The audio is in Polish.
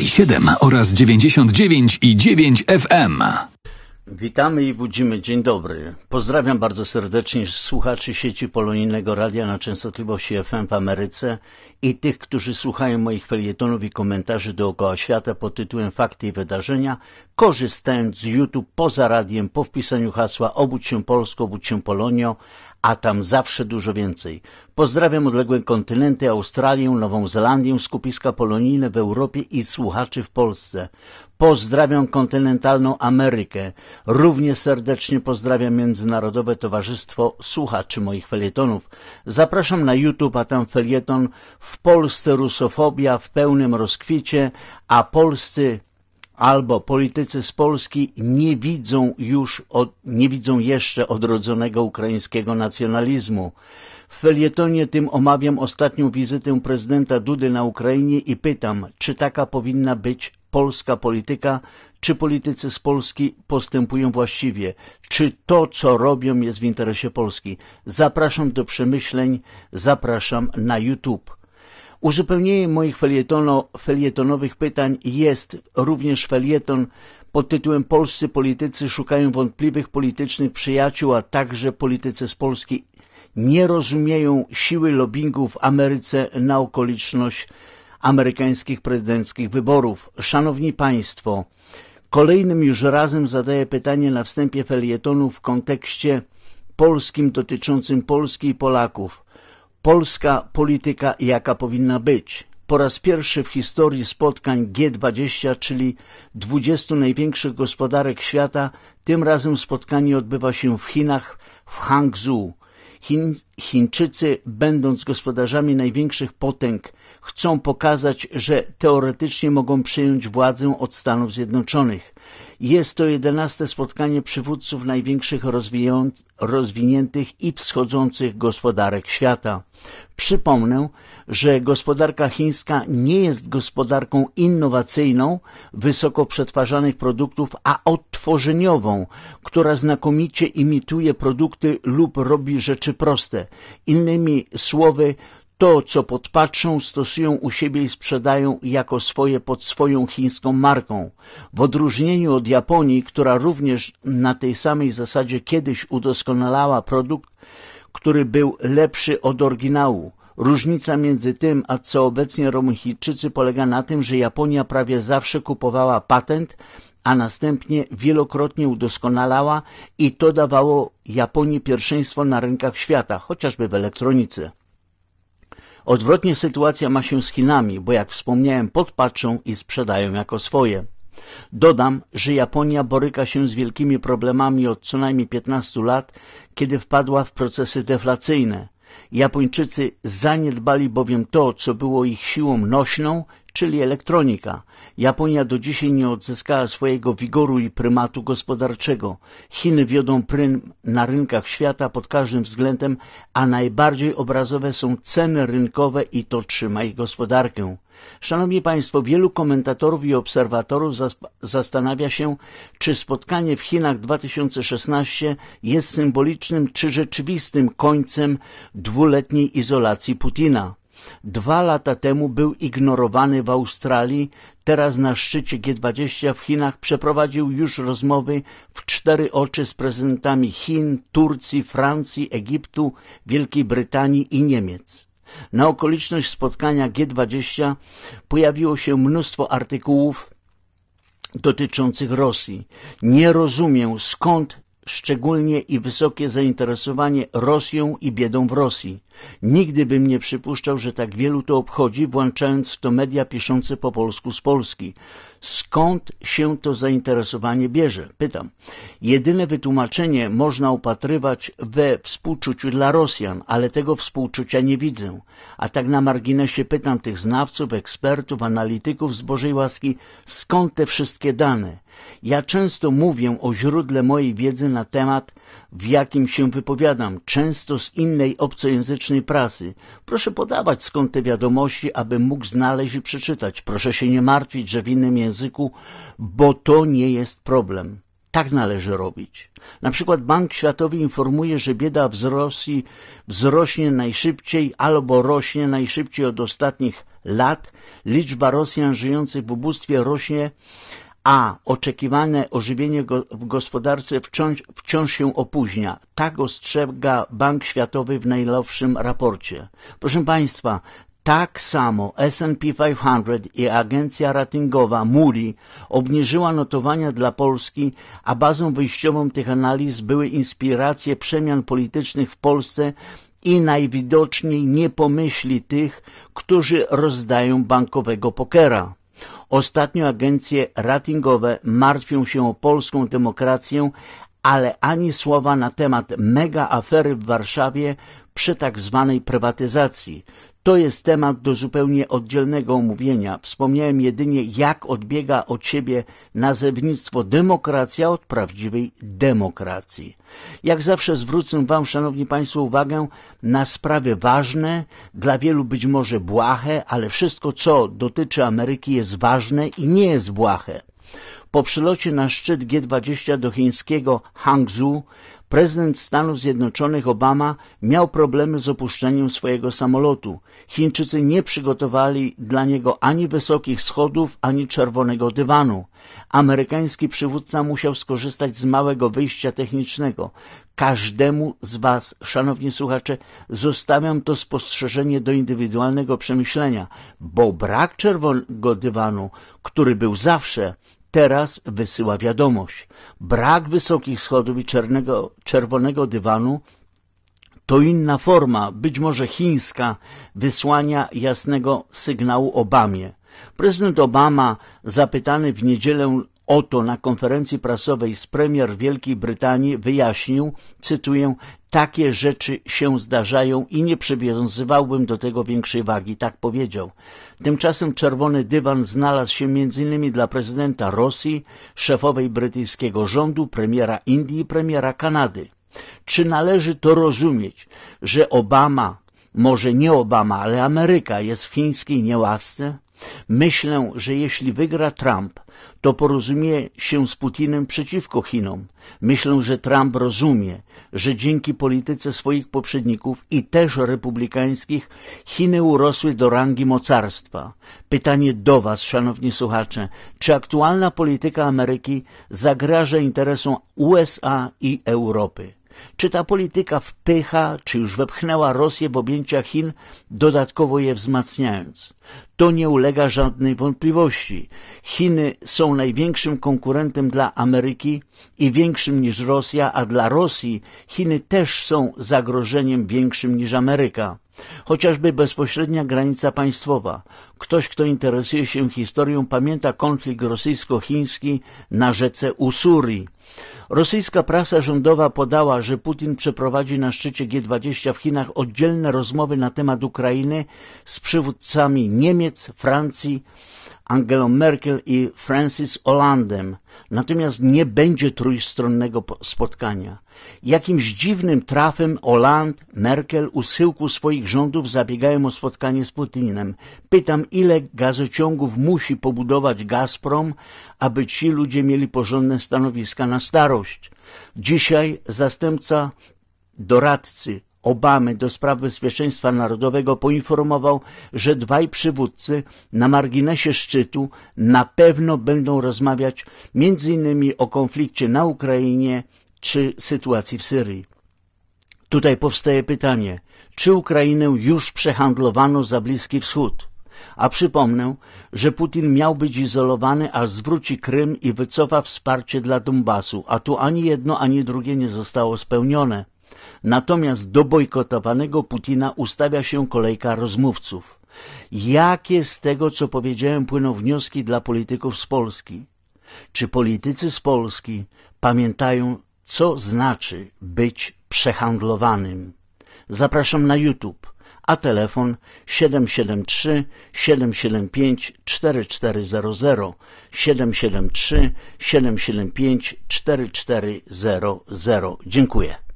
i 7 oraz 99 i 9 FM. Witamy i budzimy. Dzień dobry. Pozdrawiam bardzo serdecznie słuchaczy sieci Polonijnego Radia na częstotliwości FM w Ameryce i tych, którzy słuchają moich felietonów i komentarzy dookoła świata pod tytułem Fakty i Wydarzenia, korzystając z YouTube poza radiem po wpisaniu hasła Obudź się Polsko, Obudź się Polonio, a tam zawsze dużo więcej. Pozdrawiam odległe kontynenty, Australię, Nową Zelandię, skupiska polonijne w Europie i słuchaczy w Polsce. Pozdrawiam kontynentalną Amerykę. Równie serdecznie pozdrawiam Międzynarodowe Towarzystwo Słuchaczy moich felietonów. Zapraszam na YouTube, a tam felieton w Polsce rusofobia w pełnym rozkwicie, a polscy albo politycy z Polski nie widzą już, od, nie widzą jeszcze odrodzonego ukraińskiego nacjonalizmu. W felietonie tym omawiam ostatnią wizytę prezydenta Dudy na Ukrainie i pytam, czy taka powinna być polska polityka, czy politycy z Polski postępują właściwie, czy to, co robią, jest w interesie Polski. Zapraszam do przemyśleń, zapraszam na YouTube. Uzupełnieniem moich felietonowych pytań jest również felieton pod tytułem Polscy politycy szukają wątpliwych politycznych przyjaciół, a także politycy z Polski nie rozumieją siły lobbingu w Ameryce na okoliczność amerykańskich prezydenckich wyborów. Szanowni Państwo, kolejnym już razem zadaję pytanie na wstępie felietonu w kontekście polskim dotyczącym Polski i Polaków. Polska polityka jaka powinna być. Po raz pierwszy w historii spotkań G20, czyli 20 największych gospodarek świata, tym razem spotkanie odbywa się w Chinach, w Hangzhou. Chin, Chińczycy, będąc gospodarzami największych potęg, chcą pokazać, że teoretycznie mogą przyjąć władzę od Stanów Zjednoczonych. Jest to jedenaste spotkanie przywódców największych rozwiniętych i wschodzących gospodarek świata. Przypomnę, że gospodarka chińska nie jest gospodarką innowacyjną wysoko przetwarzanych produktów, a odtworzeniową, która znakomicie imituje produkty lub robi rzeczy proste. Innymi słowy, to, co podpatrzą, stosują u siebie i sprzedają jako swoje pod swoją chińską marką. W odróżnieniu od Japonii, która również na tej samej zasadzie kiedyś udoskonalała produkt, który był lepszy od oryginału. Różnica między tym, a co obecnie robią Chińczycy polega na tym, że Japonia prawie zawsze kupowała patent, a następnie wielokrotnie udoskonalała i to dawało Japonii pierwszeństwo na rynkach świata, chociażby w elektronice. Odwrotnie sytuacja ma się z Chinami, bo jak wspomniałem podpatrzą i sprzedają jako swoje. Dodam, że Japonia boryka się z wielkimi problemami od co najmniej 15 lat, kiedy wpadła w procesy deflacyjne. Japończycy zaniedbali bowiem to, co było ich siłą nośną, czyli elektronika. Japonia do dzisiaj nie odzyskała swojego wigoru i prymatu gospodarczego. Chiny wiodą prym na rynkach świata pod każdym względem, a najbardziej obrazowe są ceny rynkowe i to trzyma ich gospodarkę. Szanowni Państwo, wielu komentatorów i obserwatorów zastanawia się, czy spotkanie w Chinach 2016 jest symbolicznym czy rzeczywistym końcem dwuletniej izolacji Putina. Dwa lata temu był ignorowany w Australii, teraz na szczycie G20 w Chinach przeprowadził już rozmowy w cztery oczy z prezydentami Chin, Turcji, Francji, Egiptu, Wielkiej Brytanii i Niemiec. Na okoliczność spotkania G20 pojawiło się mnóstwo artykułów dotyczących Rosji. Nie rozumiem, skąd szczególnie i wysokie zainteresowanie Rosją i biedą w Rosji. Nigdy bym nie przypuszczał, że tak wielu to obchodzi, włączając w to media piszące po polsku z Polski. Skąd się to zainteresowanie bierze? Pytam. Jedyne wytłumaczenie można upatrywać we współczuciu dla Rosjan, ale tego współczucia nie widzę. A tak na marginesie pytam tych znawców, ekspertów, analityków z Bożej Łaski, skąd te wszystkie dane? Ja często mówię o źródle mojej wiedzy na temat, w jakim się wypowiadam, często z innej obcojęzycznej prasy. Proszę podawać skąd te wiadomości, abym mógł znaleźć i przeczytać. Proszę się nie martwić, że w innym języku, bo to nie jest problem. Tak należy robić. Na przykład Bank Światowy informuje, że bieda w Rosji wzrośnie najszybciej albo rośnie najszybciej od ostatnich lat. Liczba Rosjan żyjących w ubóstwie rośnie a oczekiwane ożywienie w gospodarce wciąż, wciąż się opóźnia. Tak ostrzega Bank Światowy w najnowszym raporcie. Proszę Państwa, tak samo S&P 500 i agencja ratingowa Muri obniżyła notowania dla Polski, a bazą wyjściową tych analiz były inspiracje przemian politycznych w Polsce i najwidoczniej nie pomyśli tych, którzy rozdają bankowego pokera. Ostatnio agencje ratingowe martwią się o polską demokrację, ale ani słowa na temat mega afery w Warszawie przy tak zwanej prywatyzacji, to jest temat do zupełnie oddzielnego omówienia. Wspomniałem jedynie, jak odbiega od siebie nazewnictwo demokracja od prawdziwej demokracji. Jak zawsze zwrócę Wam, Szanowni Państwo, uwagę na sprawy ważne, dla wielu być może błahe, ale wszystko, co dotyczy Ameryki jest ważne i nie jest błahe. Po przylocie na szczyt G20 do chińskiego Hangzhou Prezydent Stanów Zjednoczonych Obama miał problemy z opuszczeniem swojego samolotu. Chińczycy nie przygotowali dla niego ani wysokich schodów, ani czerwonego dywanu. Amerykański przywódca musiał skorzystać z małego wyjścia technicznego. Każdemu z Was, szanowni słuchacze, zostawiam to spostrzeżenie do indywidualnego przemyślenia, bo brak czerwonego dywanu, który był zawsze, teraz wysyła wiadomość. Brak wysokich schodów i czernego, czerwonego dywanu to inna forma, być może chińska, wysłania jasnego sygnału Obamie. Prezydent Obama, zapytany w niedzielę o to na konferencji prasowej z premier Wielkiej Brytanii, wyjaśnił, cytuję, takie rzeczy się zdarzają i nie przywiązywałbym do tego większej wagi, tak powiedział. Tymczasem czerwony dywan znalazł się m.in. dla prezydenta Rosji, szefowej brytyjskiego rządu, premiera Indii i premiera Kanady. Czy należy to rozumieć, że Obama, może nie Obama, ale Ameryka jest w chińskiej niełasce? Myślę, że jeśli wygra Trump, to porozumie się z Putinem przeciwko Chinom. Myślę, że Trump rozumie, że dzięki polityce swoich poprzedników i też republikańskich Chiny urosły do rangi mocarstwa. Pytanie do Was, szanowni słuchacze, czy aktualna polityka Ameryki zagraża interesom USA i Europy? Czy ta polityka wpycha, czy już wepchnęła Rosję w objęcia Chin, dodatkowo je wzmacniając? To nie ulega żadnej wątpliwości. Chiny są największym konkurentem dla Ameryki i większym niż Rosja, a dla Rosji Chiny też są zagrożeniem większym niż Ameryka. Chociażby bezpośrednia granica państwowa. Ktoś, kto interesuje się historią, pamięta konflikt rosyjsko-chiński na rzece Usuri. Rosyjska prasa rządowa podała, że Putin przeprowadzi na szczycie G20 w Chinach oddzielne rozmowy na temat Ukrainy z przywódcami Niemiec, Francji, Angelą Merkel i Francis Hollandem, natomiast nie będzie trójstronnego spotkania. Jakimś dziwnym trafem Holand, Merkel u schyłku swoich rządów zabiegają o spotkanie z Putinem. Pytam, ile gazociągów musi pobudować Gazprom, aby ci ludzie mieli porządne stanowiska na starość. Dzisiaj zastępca doradcy Obamy do spraw bezpieczeństwa narodowego poinformował, że dwaj przywódcy na marginesie szczytu na pewno będą rozmawiać m.in. o konflikcie na Ukrainie czy sytuacji w Syrii. Tutaj powstaje pytanie, czy Ukrainę już przehandlowano za Bliski Wschód? A przypomnę, że Putin miał być izolowany, aż zwróci Krym i wycofa wsparcie dla Donbasu, a tu ani jedno, ani drugie nie zostało spełnione. Natomiast do bojkotowanego Putina ustawia się kolejka rozmówców. Jakie z tego, co powiedziałem, płyną wnioski dla polityków z Polski? Czy politycy z Polski pamiętają, co znaczy być przehandlowanym? Zapraszam na YouTube, a telefon 773 775 4400 773 775 4400. Dziękuję.